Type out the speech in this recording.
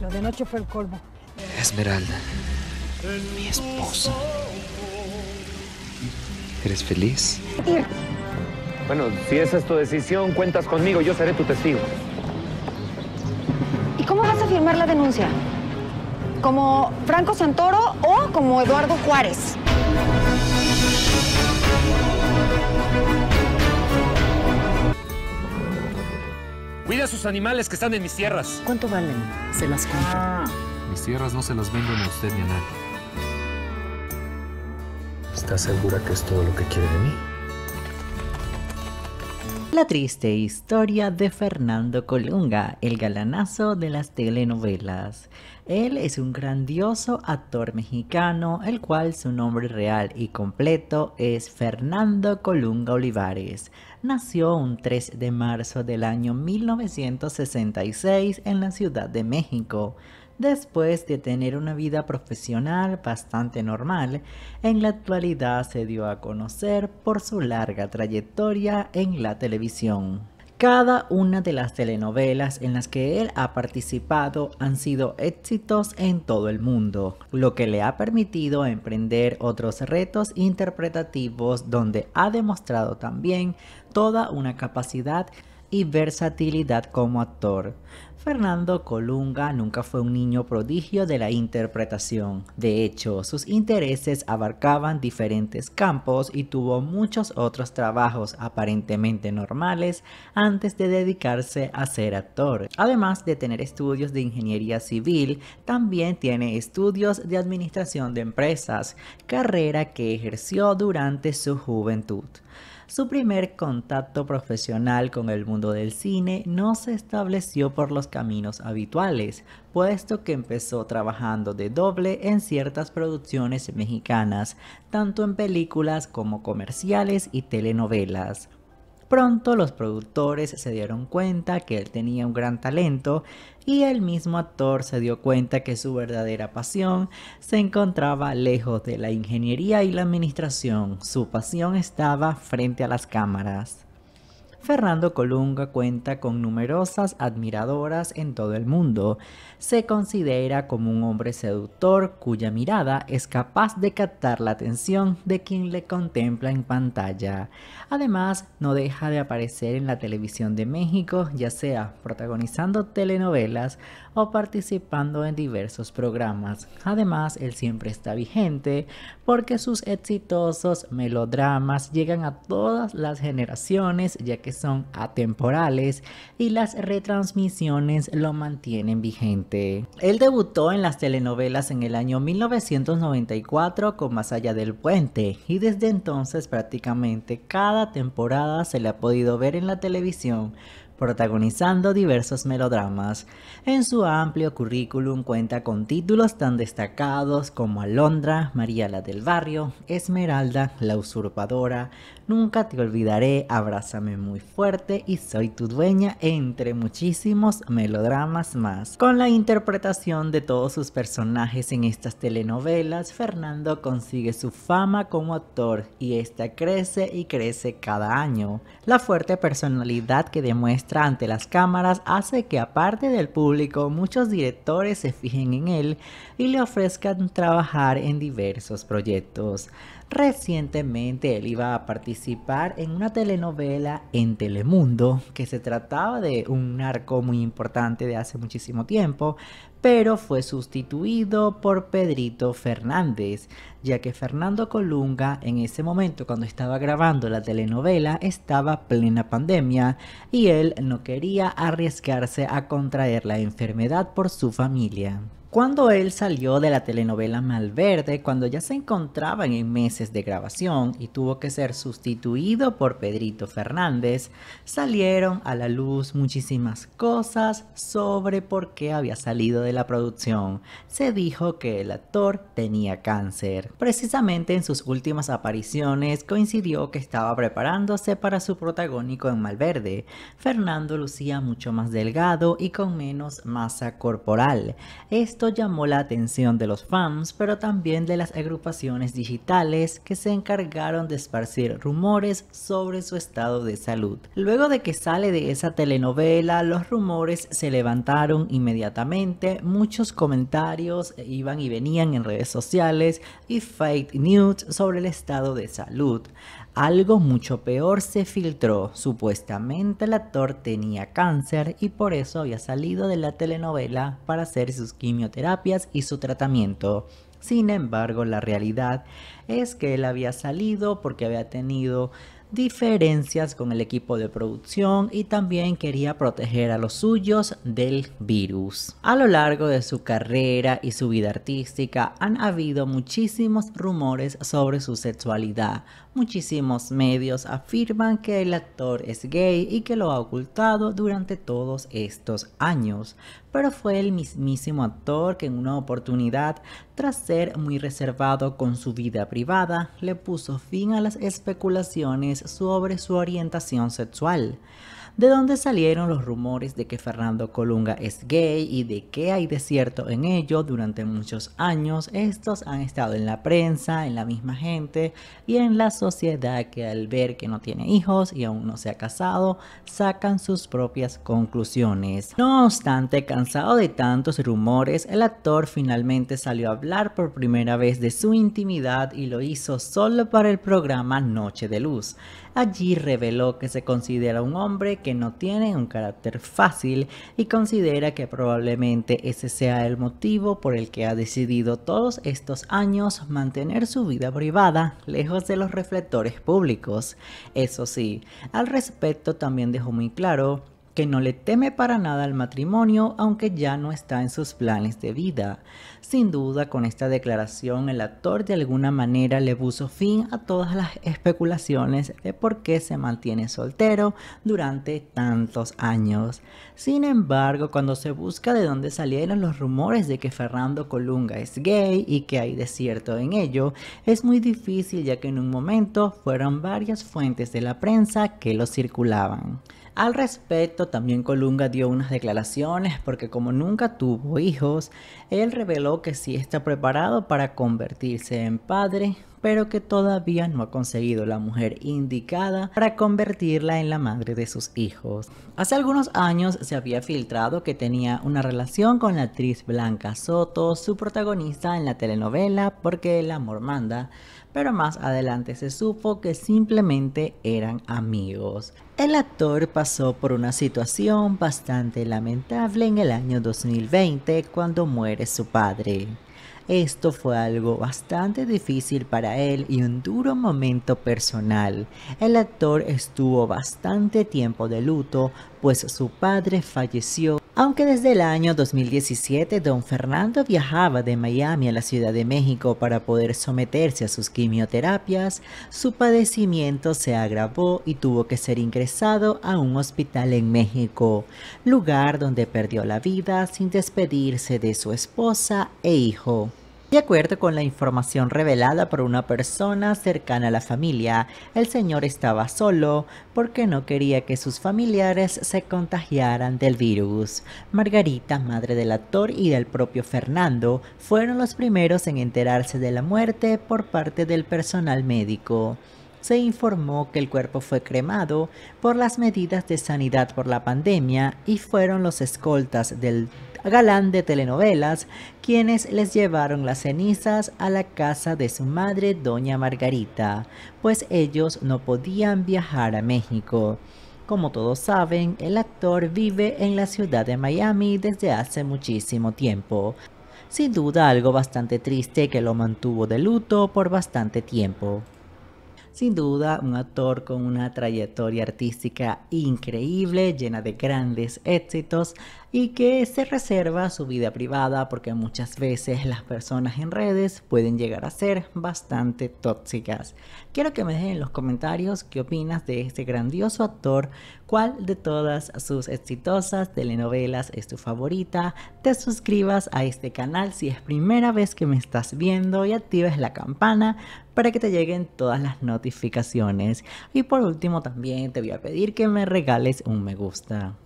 Lo de noche fue el colmo. Esmeralda, mi esposa. ¿Eres feliz? Bueno, si esa es tu decisión, cuentas conmigo, yo seré tu testigo. ¿Y cómo vas a firmar la denuncia? ¿Como Franco Santoro o como Eduardo Juárez? Cuida a sus animales que están en mis tierras. ¿Cuánto valen? Se las compro. Ah. Mis tierras no se las vendo a usted ni a nadie. ¿Estás segura que es todo lo que quiere de mí? La triste historia de Fernando Colunga, el galanazo de las telenovelas. Él es un grandioso actor mexicano, el cual su nombre real y completo es Fernando Colunga Olivares. Nació un 3 de marzo del año 1966 en la Ciudad de México. Después de tener una vida profesional bastante normal, en la actualidad se dio a conocer por su larga trayectoria en la televisión. Cada una de las telenovelas en las que él ha participado han sido éxitos en todo el mundo, lo que le ha permitido emprender otros retos interpretativos donde ha demostrado también toda una capacidad y versatilidad como actor. Fernando Colunga nunca fue un niño prodigio de la interpretación. De hecho, sus intereses abarcaban diferentes campos y tuvo muchos otros trabajos aparentemente normales antes de dedicarse a ser actor. Además de tener estudios de ingeniería civil, también tiene estudios de administración de empresas, carrera que ejerció durante su juventud. Su primer contacto profesional con el mundo del cine no se estableció por los caminos habituales, puesto que empezó trabajando de doble en ciertas producciones mexicanas, tanto en películas como comerciales y telenovelas. Pronto los productores se dieron cuenta que él tenía un gran talento y el mismo actor se dio cuenta que su verdadera pasión se encontraba lejos de la ingeniería y la administración. Su pasión estaba frente a las cámaras. Fernando Colunga cuenta con numerosas admiradoras en todo el mundo. Se considera como un hombre seductor cuya mirada es capaz de captar la atención de quien le contempla en pantalla. Además, no deja de aparecer en la televisión de México, ya sea protagonizando telenovelas o participando en diversos programas. Además, él siempre está vigente porque sus exitosos melodramas llegan a todas las generaciones ya que son atemporales y las retransmisiones lo mantienen vigente. Él debutó en las telenovelas en el año 1994 con Más allá del puente y desde entonces prácticamente cada temporada se le ha podido ver en la televisión protagonizando diversos melodramas. En su amplio currículum cuenta con títulos tan destacados como Alondra, María la del Barrio, Esmeralda, La Usurpadora, Nunca te olvidaré, Abrázame muy fuerte y Soy tu dueña, entre muchísimos melodramas más. Con la interpretación de todos sus personajes en estas telenovelas, Fernando consigue su fama como actor y esta crece y crece cada año. La fuerte personalidad que demuestra ante las cámaras hace que aparte del público muchos directores se fijen en él y le ofrezcan trabajar en diversos proyectos. Recientemente él iba a participar en una telenovela en Telemundo que se trataba de un arco muy importante de hace muchísimo tiempo, pero fue sustituido por Pedrito Fernández, ya que Fernando Colunga en ese momento cuando estaba grabando la telenovela estaba plena pandemia y él no quería arriesgarse a contraer la enfermedad por su familia. Cuando él salió de la telenovela Malverde, cuando ya se encontraban en meses de grabación y tuvo que ser sustituido por Pedrito Fernández, salieron a la luz muchísimas cosas sobre por qué había salido de la producción. Se dijo que el actor tenía cáncer. Precisamente en sus últimas apariciones coincidió que estaba preparándose para su protagónico en Malverde. Fernando lucía mucho más delgado y con menos masa corporal. Esto llamó la atención de los fans, pero también de las agrupaciones digitales que se encargaron de esparcir rumores sobre su estado de salud. Luego de que sale de esa telenovela, los rumores se levantaron inmediatamente, muchos comentarios iban y venían en redes sociales y fake news sobre el estado de salud algo mucho peor se filtró. Supuestamente el actor tenía cáncer y por eso había salido de la telenovela para hacer sus quimioterapias y su tratamiento. Sin embargo, la realidad es que él había salido porque había tenido diferencias con el equipo de producción y también quería proteger a los suyos del virus. A lo largo de su carrera y su vida artística han habido muchísimos rumores sobre su sexualidad. Muchísimos medios afirman que el actor es gay y que lo ha ocultado durante todos estos años, pero fue el mismísimo actor que en una oportunidad, tras ser muy reservado con su vida privada, le puso fin a las especulaciones sobre su orientación sexual de dónde salieron los rumores de que Fernando Colunga es gay y de que hay desierto en ello durante muchos años. Estos han estado en la prensa, en la misma gente y en la sociedad que al ver que no tiene hijos y aún no se ha casado, sacan sus propias conclusiones. No obstante, cansado de tantos rumores, el actor finalmente salió a hablar por primera vez de su intimidad y lo hizo solo para el programa Noche de Luz. Allí reveló que se considera un hombre que que no tiene un carácter fácil y considera que probablemente ese sea el motivo por el que ha decidido todos estos años mantener su vida privada lejos de los reflectores públicos. Eso sí, al respecto también dejó muy claro que no le teme para nada al matrimonio aunque ya no está en sus planes de vida. Sin duda, con esta declaración el actor de alguna manera le puso fin a todas las especulaciones de por qué se mantiene soltero durante tantos años. Sin embargo, cuando se busca de dónde salieron los rumores de que Fernando Colunga es gay y que hay desierto en ello, es muy difícil ya que en un momento fueron varias fuentes de la prensa que lo circulaban. Al respecto, también Colunga dio unas declaraciones porque como nunca tuvo hijos, él reveló que sí está preparado para convertirse en padre pero que todavía no ha conseguido la mujer indicada para convertirla en la madre de sus hijos. Hace algunos años se había filtrado que tenía una relación con la actriz Blanca Soto, su protagonista en la telenovela Porque el amor manda, pero más adelante se supo que simplemente eran amigos. El actor pasó por una situación bastante lamentable en el año 2020 cuando muere su padre. Esto fue algo bastante difícil para él y un duro momento personal. El actor estuvo bastante tiempo de luto, pues su padre falleció aunque desde el año 2017 don Fernando viajaba de Miami a la Ciudad de México para poder someterse a sus quimioterapias, su padecimiento se agravó y tuvo que ser ingresado a un hospital en México, lugar donde perdió la vida sin despedirse de su esposa e hijo. De acuerdo con la información revelada por una persona cercana a la familia, el señor estaba solo porque no quería que sus familiares se contagiaran del virus. Margarita, madre del actor y del propio Fernando, fueron los primeros en enterarse de la muerte por parte del personal médico se informó que el cuerpo fue cremado por las medidas de sanidad por la pandemia y fueron los escoltas del galán de telenovelas, quienes les llevaron las cenizas a la casa de su madre, doña Margarita, pues ellos no podían viajar a México. Como todos saben, el actor vive en la ciudad de Miami desde hace muchísimo tiempo. Sin duda algo bastante triste que lo mantuvo de luto por bastante tiempo. Sin duda, un actor con una trayectoria artística increíble, llena de grandes éxitos, y que se reserva su vida privada porque muchas veces las personas en redes pueden llegar a ser bastante tóxicas. Quiero que me dejen en los comentarios qué opinas de este grandioso actor, cuál de todas sus exitosas telenovelas es tu favorita, te suscribas a este canal si es primera vez que me estás viendo y actives la campana para que te lleguen todas las notificaciones. Y por último también te voy a pedir que me regales un me gusta.